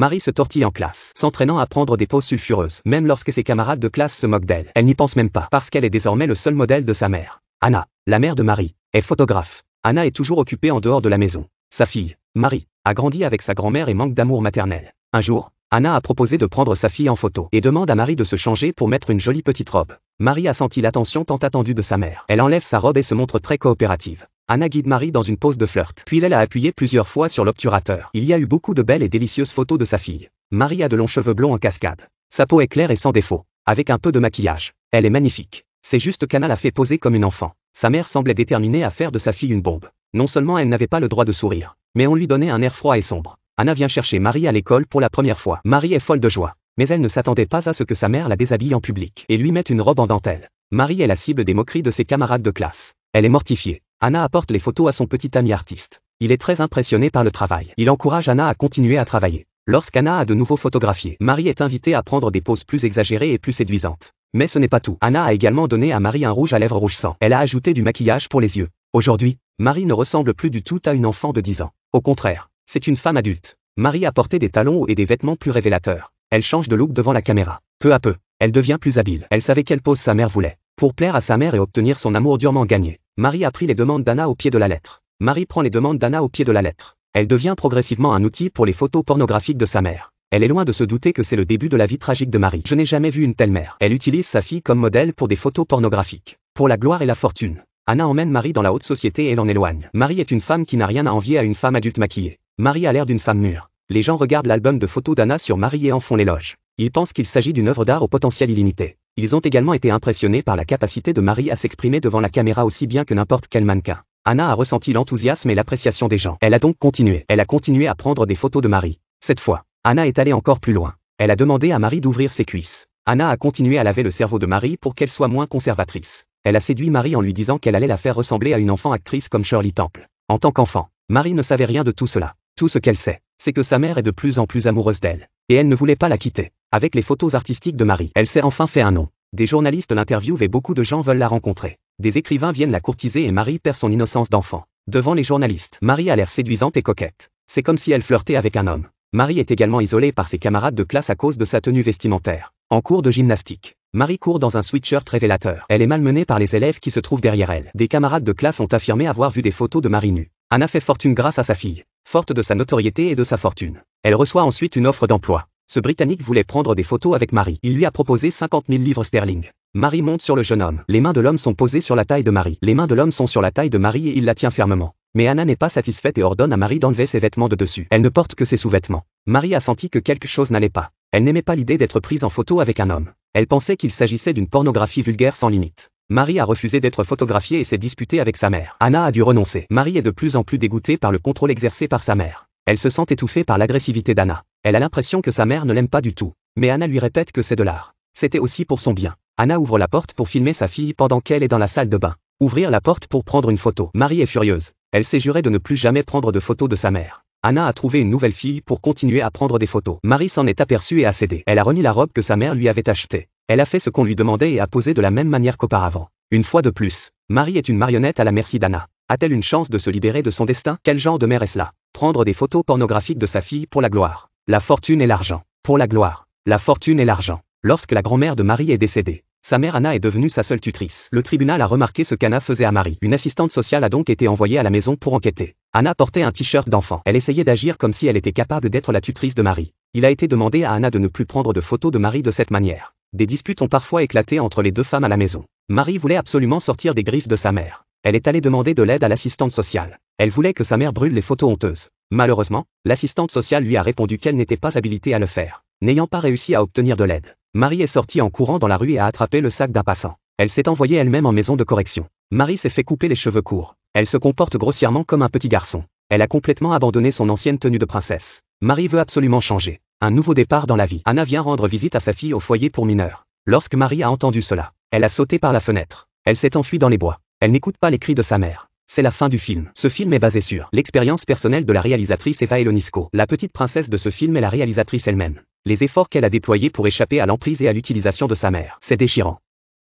Marie se tortille en classe, s'entraînant à prendre des poses sulfureuses, même lorsque ses camarades de classe se moquent d'elle. Elle n'y pense même pas, parce qu'elle est désormais le seul modèle de sa mère. Anna, la mère de Marie, est photographe. Anna est toujours occupée en dehors de la maison. Sa fille, Marie, a grandi avec sa grand-mère et manque d'amour maternel. Un jour, Anna a proposé de prendre sa fille en photo et demande à Marie de se changer pour mettre une jolie petite robe. Marie a senti l'attention tant attendue de sa mère. Elle enlève sa robe et se montre très coopérative. Anna guide Marie dans une pose de flirt. Puis elle a appuyé plusieurs fois sur l'obturateur. Il y a eu beaucoup de belles et délicieuses photos de sa fille. Marie a de longs cheveux blonds en cascade. Sa peau est claire et sans défaut. Avec un peu de maquillage. Elle est magnifique. C'est juste qu'Anna l'a fait poser comme une enfant. Sa mère semblait déterminée à faire de sa fille une bombe. Non seulement elle n'avait pas le droit de sourire, mais on lui donnait un air froid et sombre. Anna vient chercher Marie à l'école pour la première fois. Marie est folle de joie. Mais elle ne s'attendait pas à ce que sa mère la déshabille en public et lui mette une robe en dentelle. Marie est la cible des moqueries de ses camarades de classe. Elle est mortifiée. Anna apporte les photos à son petit ami artiste. Il est très impressionné par le travail. Il encourage Anna à continuer à travailler. Lorsqu'Anna a de nouveau photographié, Marie est invitée à prendre des poses plus exagérées et plus séduisantes. Mais ce n'est pas tout. Anna a également donné à Marie un rouge à lèvres rouge sang. Elle a ajouté du maquillage pour les yeux. Aujourd'hui, Marie ne ressemble plus du tout à une enfant de 10 ans. Au contraire, c'est une femme adulte. Marie a porté des talons et des vêtements plus révélateurs. Elle change de look devant la caméra. Peu à peu, elle devient plus habile. Elle savait quelle pose sa mère voulait. Pour plaire à sa mère et obtenir son amour durement gagné. Marie a pris les demandes d'Anna au pied de la lettre. Marie prend les demandes d'Anna au pied de la lettre. Elle devient progressivement un outil pour les photos pornographiques de sa mère. Elle est loin de se douter que c'est le début de la vie tragique de Marie. Je n'ai jamais vu une telle mère. Elle utilise sa fille comme modèle pour des photos pornographiques. Pour la gloire et la fortune. Anna emmène Marie dans la haute société et l'en éloigne. Marie est une femme qui n'a rien à envier à une femme adulte maquillée. Marie a l'air d'une femme mûre. Les gens regardent l'album de photos d'Anna sur Marie et en font l'éloge. Ils pensent qu'il s'agit d'une œuvre d'art au potentiel illimité. Ils ont également été impressionnés par la capacité de Marie à s'exprimer devant la caméra aussi bien que n'importe quel mannequin. Anna a ressenti l'enthousiasme et l'appréciation des gens. Elle a donc continué. Elle a continué à prendre des photos de Marie. Cette fois, Anna est allée encore plus loin. Elle a demandé à Marie d'ouvrir ses cuisses. Anna a continué à laver le cerveau de Marie pour qu'elle soit moins conservatrice. Elle a séduit Marie en lui disant qu'elle allait la faire ressembler à une enfant actrice comme Shirley Temple. En tant qu'enfant, Marie ne savait rien de tout cela. Tout ce qu'elle sait, c'est que sa mère est de plus en plus amoureuse d'elle. Et elle ne voulait pas la quitter. Avec les photos artistiques de Marie, elle s'est enfin fait un nom. Des journalistes l'interviewent et beaucoup de gens veulent la rencontrer. Des écrivains viennent la courtiser et Marie perd son innocence d'enfant. Devant les journalistes, Marie a l'air séduisante et coquette. C'est comme si elle flirtait avec un homme. Marie est également isolée par ses camarades de classe à cause de sa tenue vestimentaire. En cours de gymnastique, Marie court dans un sweatshirt révélateur. Elle est malmenée par les élèves qui se trouvent derrière elle. Des camarades de classe ont affirmé avoir vu des photos de Marie nue. Anna fait fortune grâce à sa fille, forte de sa notoriété et de sa fortune. Elle reçoit ensuite une offre d'emploi. Ce Britannique voulait prendre des photos avec Marie. Il lui a proposé 50 000 livres sterling. Marie monte sur le jeune homme. Les mains de l'homme sont posées sur la taille de Marie. Les mains de l'homme sont sur la taille de Marie et il la tient fermement. Mais Anna n'est pas satisfaite et ordonne à Marie d'enlever ses vêtements de dessus. Elle ne porte que ses sous-vêtements. Marie a senti que quelque chose n'allait pas. Elle n'aimait pas l'idée d'être prise en photo avec un homme. Elle pensait qu'il s'agissait d'une pornographie vulgaire sans limite. Marie a refusé d'être photographiée et s'est disputée avec sa mère. Anna a dû renoncer. Marie est de plus en plus dégoûtée par le contrôle exercé par sa mère. Elle se sent étouffée par l'agressivité d'Anna. Elle a l'impression que sa mère ne l'aime pas du tout. Mais Anna lui répète que c'est de l'art. C'était aussi pour son bien. Anna ouvre la porte pour filmer sa fille pendant qu'elle est dans la salle de bain. Ouvrir la porte pour prendre une photo. Marie est furieuse. Elle s'est jurée de ne plus jamais prendre de photos de sa mère. Anna a trouvé une nouvelle fille pour continuer à prendre des photos. Marie s'en est aperçue et a cédé. Elle a remis la robe que sa mère lui avait achetée. Elle a fait ce qu'on lui demandait et a posé de la même manière qu'auparavant. Une fois de plus, Marie est une marionnette à la merci d'Anna. A-t-elle une chance de se libérer de son destin Quel genre de mère est-ce là Prendre des photos pornographiques de sa fille pour la gloire. La fortune et l'argent. Pour la gloire. La fortune et l'argent. Lorsque la grand-mère de Marie est décédée, sa mère Anna est devenue sa seule tutrice. Le tribunal a remarqué ce qu'Anna faisait à Marie. Une assistante sociale a donc été envoyée à la maison pour enquêter. Anna portait un t-shirt d'enfant. Elle essayait d'agir comme si elle était capable d'être la tutrice de Marie. Il a été demandé à Anna de ne plus prendre de photos de Marie de cette manière. Des disputes ont parfois éclaté entre les deux femmes à la maison. Marie voulait absolument sortir des griffes de sa mère. Elle est allée demander de l'aide à l'assistante sociale. Elle voulait que sa mère brûle les photos honteuses. Malheureusement, l'assistante sociale lui a répondu qu'elle n'était pas habilitée à le faire. N'ayant pas réussi à obtenir de l'aide, Marie est sortie en courant dans la rue et a attrapé le sac d'un passant. Elle s'est envoyée elle-même en maison de correction. Marie s'est fait couper les cheveux courts. Elle se comporte grossièrement comme un petit garçon. Elle a complètement abandonné son ancienne tenue de princesse. Marie veut absolument changer. Un nouveau départ dans la vie. Anna vient rendre visite à sa fille au foyer pour mineurs. Lorsque Marie a entendu cela, elle a sauté par la fenêtre. Elle s'est enfuie dans les bois. Elle n'écoute pas les cris de sa mère. C'est la fin du film. Ce film est basé sur l'expérience personnelle de la réalisatrice Eva Elonisco. La petite princesse de ce film est la réalisatrice elle-même. Les efforts qu'elle a déployés pour échapper à l'emprise et à l'utilisation de sa mère. C'est déchirant.